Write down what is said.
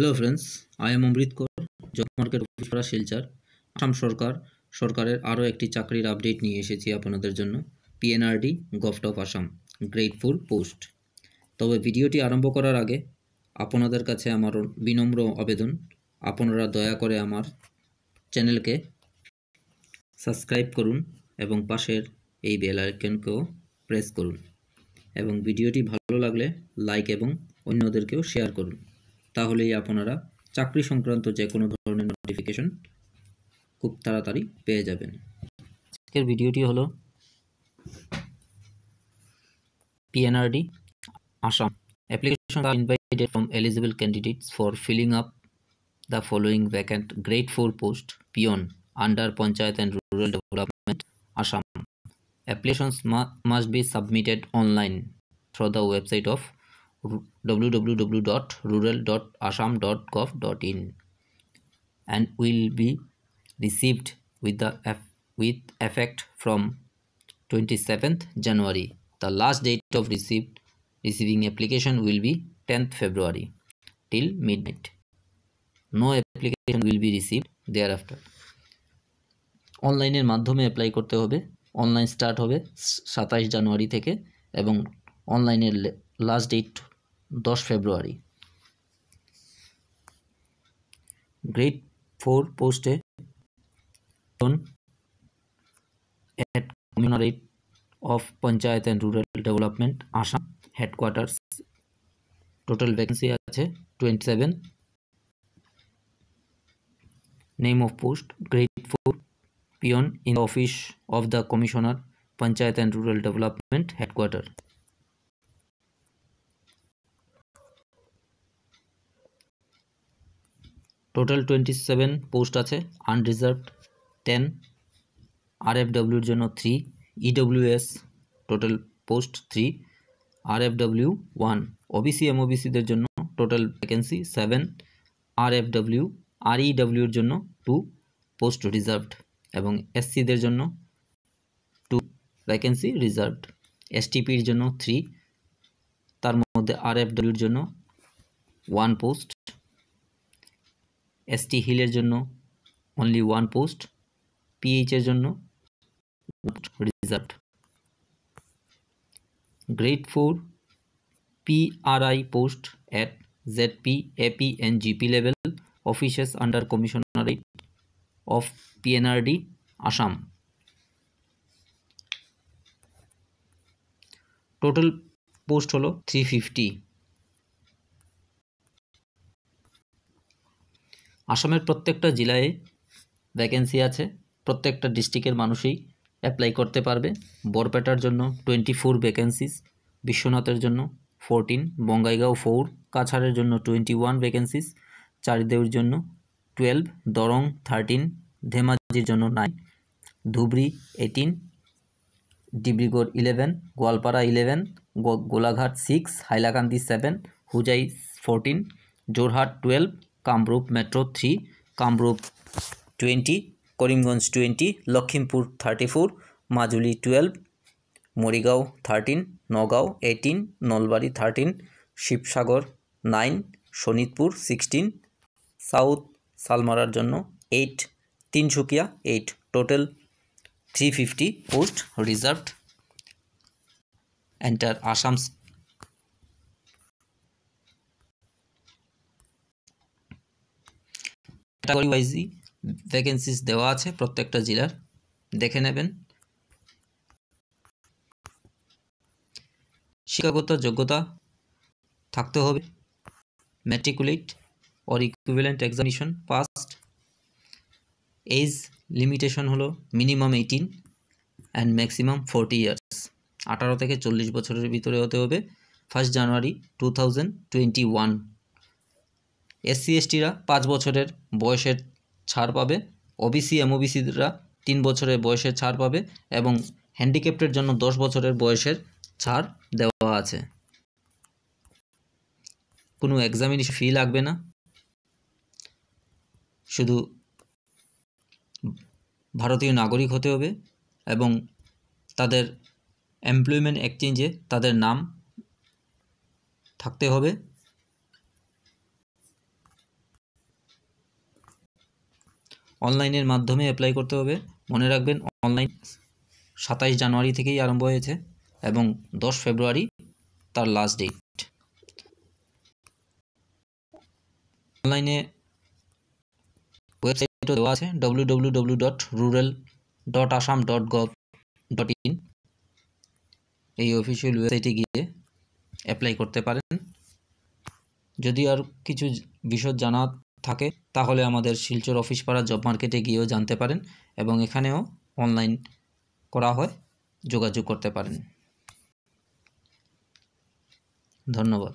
Hello friends I am Amrit Kar job market Officepara Silchar Assam সরকার সরকারের আরও একটি চাকরির আপডেট নিয়ে এসেছি আপনাদের জন্য PNRD govt of Assam grateful post তবে ভিডিওটি আরম্ভ করার আগে আপনাদের কাছে আমার বিনম্র আবেদন আপনারা দয়া করে আমার চ্যানেলকে সাবস্ক্রাইব করুন এবং পাশের এই বেল আইকনকেও প্রেস করুন এবং ভিডিওটি ভালো লাগলে লাইক এবং অন্যদেরকেও শেয়ার করুন তাহলেই আপনারা চাকরি সংক্রান্ত যে কোনো ধরনের নোটিফিকেশন খুব তাড়াতাড়ি পেয়ে যাবেন আজকের ভিডিওটি হলো PNRD Assam application invited from eligible candidates for filling up the following vacant grade four post peon under panchayat and rural development Assam applications must be submitted online through the website of www.rural.assam.gov.in and will be received with the F with effect from 27th January. The last date of received receiving application will be 10th February till midnight. No application will be received thereafter. অনলাইনের মাধ্যমে apply করতে হবে online start হবে সাতাশ জানুয়ারি থেকে এবং অনলাইনের last date দশ ফেব্রুয়ারি গ্রেড ফোর পোস্টে at Communarate of Panchayat and Rural Development, Assam Headquarters. Total vacancy আছে 27. Name of post Grade 4 Peon in the office of the Commissioner Panchayat and Rural Development Headquarters. Total twenty seven post আছে unreserved ten আর F ডব্লিউর জন্য three EWS total post three আর F W one OBC ওবিসিদের জন্য total vacancy seven আর F W আর ইডব্লিউর জন্য টু পোস্ট রিজার্ভড এবং এসসিদের জন্য টু ভ্যাকেন্সি রিজার্ভড এসটিপির জন্য থ্রি তার মধ্যে আর এফ ডব্লিউর জন্য ওয়ান পোস্ট এসটি হিলের জন্য অনলি ওয়ান পোস্ট পিএইচের জন্য reserved grade four PRI post at Z P AP and GP level offices under commissionerate of PNRD Assam total post হলো থ্রি ফিফটি আসামের প্রত্যেকটা জেলায় ভ্যাকেন্সি আছে প্রত্যেকটা ডিস্ট্রিক্টের মানুষই অ্যাপ্লাই করতে পারবে বরপেটার জন্য টোয়েন্টি ফোর ভ্যাকেন্সিস বিশ্বনাথের জন্য ফোরটিন বঙ্গাইগাঁও ফোর কাছাড়ের জন্য টোয়েন্টি ওয়ান ভ্যাকেন্সিস চারিদেউর জন্য টুয়েলভ দরং থার্টিন ধেমাজির জন্য nine Dhubri eighteen Dibrugarh eleven Goalpara eleven Golaghat six Hailakandi seven Hojai fourteen Jorhat twelve Kamrup metro three Kamrup twenty Karimganj twenty Lakhimpur thirty four Majuli twelve Morigaon thirteen Nagaon eighteen Nalbari thirteen Sivasagar nine Sonitpur sixteen south সালমারার জন্য eight Tinsukia eight total three fifty post reserved entire Assam category ওয়াইজই vacancies দেওয়া আছে প্রত্যেকটা জেলার দেখে নেবেন শিক্ষাগত যোগ্যতা থাকতে হবে matriculate or equivalent examination passed age limitation হলো minimum eighteen and maximum forty years আঠারো থেকে চল্লিশ বছরের ভিতরে হতে হবে first January two thousand twenty one SC এসটিরা পাঁচ বছরের বয়সের ছাড় পাবে ওবিসি এমওবিসিরা তিন বছরের বয়সের ছাড় পাবে এবং হ্যান্ডিক্যাপ্টের জন্য দশ বছরের বয়সের ছাড় দেওয়া আছে কোনো এক্সামিনেশন ফি লাগবে না শুধু ভারতীয় নাগরিক হতে হবে এবং তাদের এমপ্লয়মেন্ট এক্সচেঞ্জে তাদের নাম থাকতে হবে অনলাইনের মাধ্যমে অ্যাপ্লাই করতে হবে মনে রাখবেন অনলাইন সাতাইশ জানুয়ারি থেকেই আরম্ভ হয়েছে এবং দশ ফেব্রুয়ারি তার লাস্ট ডেট অনলাইনে ওয়েবসাইটও দেওয়া আছে W W W dot rural dot Assam dot gov dot in এই অফিসিয়াল ওয়েবসাইটে গিয়ে অ্যাপ্লাই করতে পারেন যদি আর কিছু বিশদ জানার থাকে তাহলে আমাদের শিলচর অফিস পাড়া জব মার্কেটে গিয়েও জানতে পারেন এবং এখানেও অনলাইন করা হয় যোগাযোগ করতে পারেন ধন্যবাদ